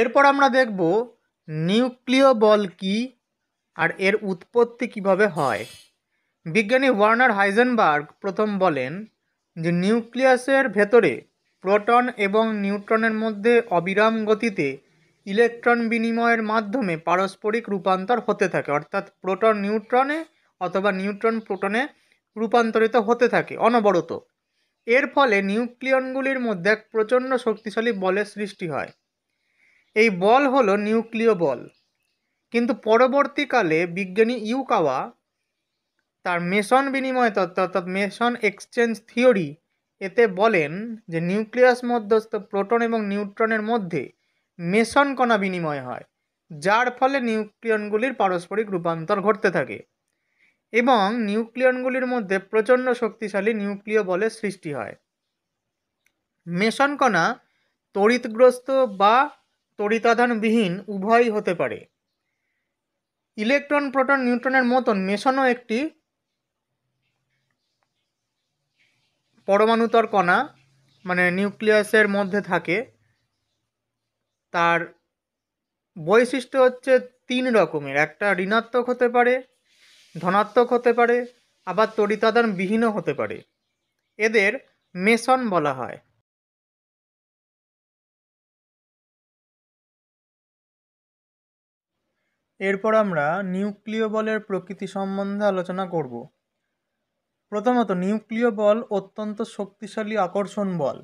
এরপর আমরা দেখব নিউক্লিয় বল কি আর এর উৎপত্তি কিভাবে হয় বিজ্ঞানী ওয়ার্নার হাইজেনবার্গ প্রথম বলেন যে নিউক্লিয়াসের ভেতরে প্রোটন এবং নিউট্রনের মধ্যে অবিরাম গতিতে ইলেকট্রন বিনিময়ের মাধ্যমে পারস্পরিক রূপান্তর হতে থাকে অর্থাৎ প্রোটন নিউট্রনে অথবা নিউট্রন প্রোটনে রূপান্তরিত হতে থাকে অনবরত এর ফলে নিউক্লিয়নগুলির মধ্যে এক প্রচণ্ড শক্তিশালী বলের সৃষ্টি হয় এই বল হলো নিউক্লিয় বল কিন্তু পরবর্তীকালে বিজ্ঞানী ইউকাওয়া তার মেশন বিনিময় তত্ত্ব অর্থাৎ মেশন এক্সচেঞ্জ থিওরি এতে বলেন যে নিউক্লিয়াস মধ্যস্থ প্রোটন এবং নিউট্রনের মধ্যে মেশন কণা বিনিময় হয় যার ফলে নিউক্লিয়নগুলির পারস্পরিক রূপান্তর ঘটতে থাকে এবং নিউক্লিয়নগুলির মধ্যে প্রচণ্ড শক্তিশালী নিউক্লিয় বলের সৃষ্টি হয় মেশন কণা তড়িৎগ্রস্ত বা তড়িতাধানবিহীন উভয়ই হতে পারে ইলেকট্রন প্রোটন নিউট্রনের মতন মেশানো একটি পরমাণুতর কণা মানে নিউক্লিয়াসের মধ্যে থাকে তার বৈশিষ্ট্য হচ্ছে তিন রকমের একটা ঋণাত্মক হতে পারে ধনাত্মক হতে পারে আবার তড়িতাদান বিহীনও হতে পারে এদের মেশন বলা হয় এরপর আমরা নিউক্লিয় বলের প্রকৃতি সম্বন্ধে আলোচনা করব প্রথমত নিউক্লিয় বল অত্যন্ত শক্তিশালী আকর্ষণ বল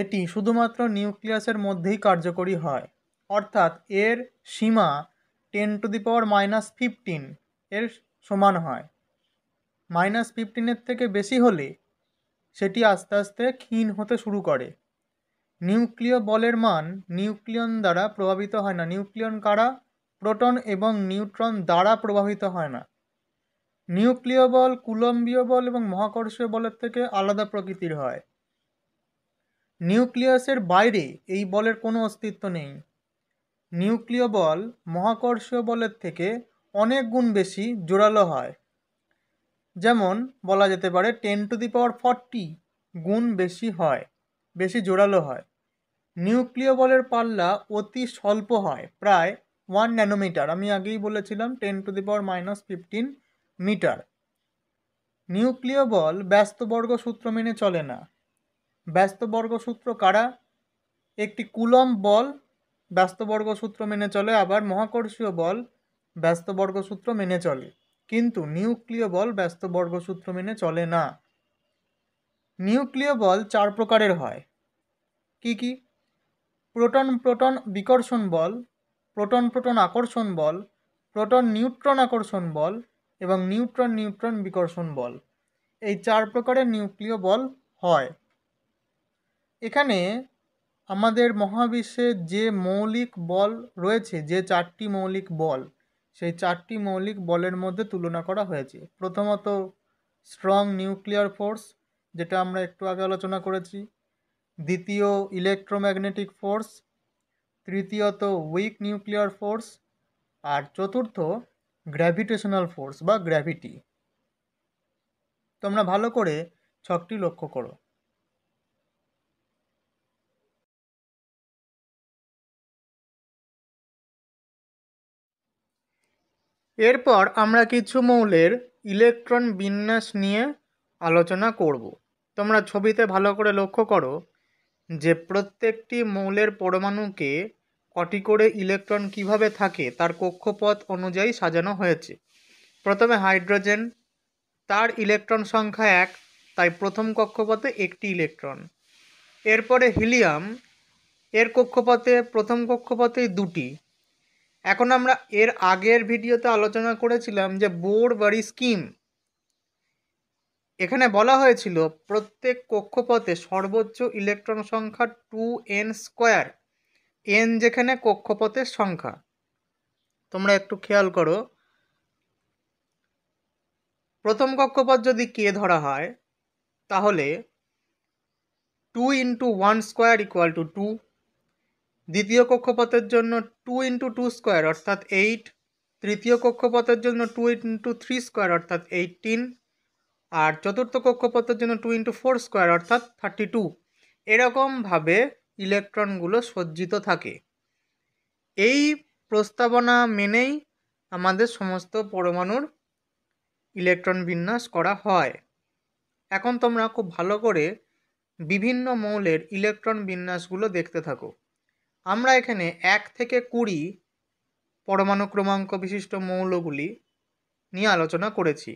এটি শুধুমাত্র নিউক্লিয়াসের মধ্যেই কার্যকরী হয় অর্থাৎ এর সীমা ten to the power minus fifteen এর সমান হয় মাইনাস ফিফটিনের থেকে বেশি হলে সেটি আস্তে আস্তে ক্ষীণ হতে শুরু করে নিউক্লিয় বলের মান নিউক্লিয়ন দ্বারা প্রভাবিত হয় না নিউক্লিয়ন কারা প্রোটন এবং নিউট্রন দ্বারা প্রভাবিত হয় না নিউক্লিয় বল কুলম্বীয় বল এবং মহাকর্ষীয় বলের থেকে আলাদা প্রকৃতির হয় নিউক্লিয়াসের বাইরে এই বলের কোনো অস্তিত্ব নেই নিউক্লিয় বল মহাকর্ষীয় বলের থেকে অনেক গুণ বেশি জোরালো হয় যেমন বলা যেতে পারে ten to the power forty গুণ বেশি হয় বেশি জোরালো হয় নিউক্লিয় বলের পাল্লা অতি স্বল্প হয় প্রায় ওয়ান ন্যানোমিটার আমি আগেই বলেছিলাম ten to the power minus fifteen metre নিউক্লিয় বল ব্যস্তবর্গ সূত্র মেনে চলে না ব্যস্তবর্গ সূত্র কারা একটি কুলম বল ব্যস্তবর্গ সূত্র মেনে চলে আবার মহাকর্ষীয় বল ব্যস্তবর্গ সূত্র মেনে চলে কিন্তু নিউক্লিয় বল ব্যস্তবর্গ সূত্র মেনে চলে না নিউক্লিয় বল চার প্রকারের হয় কি কি প্রোটন প্রোটন বিকর্ষণ বল প্রোটন প্রোটন আকর্ষণ বল প্রোটন নিউট্রন আকর্ষণ বল এবং নিউট্রন নিউট্রন বিকর্ষণ বল এই চার প্রকারের নিউক্লিয় বল হয় এখানে আমাদের মহাবিশ্বে যে মৌলিক বল রয়েছে যে চারটি মৌলিক বল সেই চারটি মৌলিক বলের মধ্যে তুলনা করা হয়েছে প্রথমত স্ট্রং নিউক্লিয়ার ফোর্স যেটা আমরা একটু আগে আলোচনা করেছি দ্বিতীয় ইলেকট্রোম্যাগনেটিক ফোর্স তৃতীয়ত উইক নিউক্লিয়ার ফোর্স আর চতুর্থ গ্র্যাভিটেশনাল ফোর্স বা গ্র্যাভিটি তোমরা ভালো করে ছকটি লক্ষ্য করো এরপর আমরা কিছু মৌলের ইলেকট্রন বিন্যাস নিয়ে আলোচনা করব তোমরা ছবিতে ভালো করে লক্ষ্য করো যে প্রত্যেকটি মৌলের পরমাণুকে কটি করে ইলেকট্রন কিভাবে থাকে তার কক্ষপথ অনুযায়ী সাজানো হয়েছে প্রথমে হাইড্রোজেন তার ইলেকট্রন সংখ্যা এক তাই প্রথম কক্ষপথে একটি ইলেকট্রন এরপরে হিলিয়াম এর কক্ষপথে প্রথম কক্ষপথে দুটি এখন আমরা এর আগের ভিডিওতে আলোচনা করেছিলাম যে বোর বাড়ি স্কিম এখানে বলা হয়েছিল প্রত্যেক কক্ষপথে সর্বোচ্চ ইলেকট্রন সংখ্যা টু এন স্কোয়ার এন যেখানে কক্ষপথের সংখ্যা তোমরা একটু খেয়াল করো প্রথম কক্ষপথ যদি কে ধরা হয় তাহলে two into one square equal to two দ্বিতীয় কক্ষপথের জন্য টু ইন্টু টু স্কোয়ার অর্থাৎ এইট তৃতীয় কক্ষপথের জন্য টু ইন্টু থ্রি স্কোয়ার অর্থাৎ এইটিন আর চতুর্থ কক্ষপথের জন্য টু ইন্টু ফোর স্কোয়ার অর্থাৎ থার্টি টু এরকমভাবে ইলেকট্রনগুলো সজ্জিত থাকে এই প্রস্তাবনা মেনেই আমাদের সমস্ত পরমাণুর ইলেকট্রন বিন্যাস করা হয় এখন তোমরা খুব ভালো করে বিভিন্ন মৌলের ইলেকট্রন বিন্যাসগুলো দেখতে থাকো আমরা এখানে এক থেকে কুড়ি পরমাণু ক্রমাঙ্ক বিশিষ্ট মৌলগুলি নিয়ে আলোচনা করেছি